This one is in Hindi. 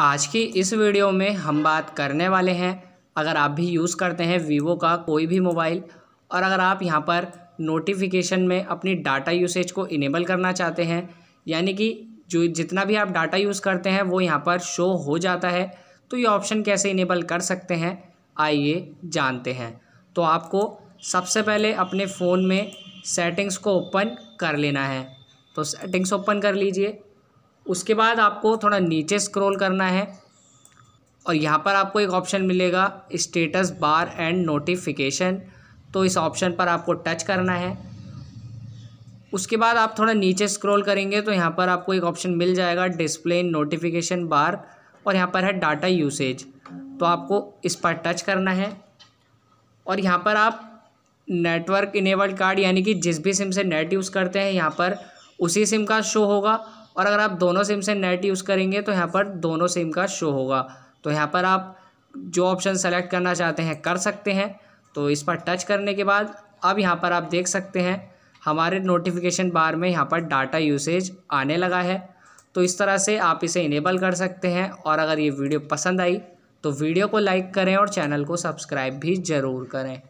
आज की इस वीडियो में हम बात करने वाले हैं अगर आप भी यूज़ करते हैं वीवो का कोई भी मोबाइल और अगर आप यहाँ पर नोटिफिकेशन में अपनी डाटा यूसेज को इनेबल करना चाहते हैं यानी कि जो जितना भी आप डाटा यूज़ करते हैं वो यहाँ पर शो हो जाता है तो ये ऑप्शन कैसे इनेबल कर सकते हैं आइए जानते हैं तो आपको सबसे पहले अपने फ़ोन में सेटिंग्स को ओपन कर लेना है तो सेटिंग्स ओपन कर लीजिए उसके बाद आपको थोड़ा नीचे स्क्रॉल करना है और यहाँ पर आपको एक ऑप्शन मिलेगा स्टेटस बार एंड नोटिफिकेशन तो इस ऑप्शन पर आपको टच करना है उसके बाद आप थोड़ा नीचे स्क्रॉल करेंगे तो यहाँ पर आपको एक ऑप्शन मिल जाएगा डिस्प्ले नोटिफिकेशन बार और यहाँ पर है डाटा यूसेज तो आपको इस पर टच करना है और यहाँ पर आप नेटवर्क इनेबल्ड कार्ड यानी कि जिस भी सिम से नेट यूज़ करते हैं यहाँ पर उसी सिम का शो होगा और अगर आप दोनों सिम से नेट यूज़ करेंगे तो यहाँ पर दोनों सिम का शो होगा तो यहाँ पर आप जो ऑप्शन सेलेक्ट करना चाहते हैं कर सकते हैं तो इस पर टच करने के बाद अब यहाँ पर आप देख सकते हैं हमारे नोटिफिकेशन बार में यहाँ पर डाटा यूसेज आने लगा है तो इस तरह से आप इसे इनेबल कर सकते हैं और अगर ये वीडियो पसंद आई तो वीडियो को लाइक करें और चैनल को सब्सक्राइब भी ज़रूर करें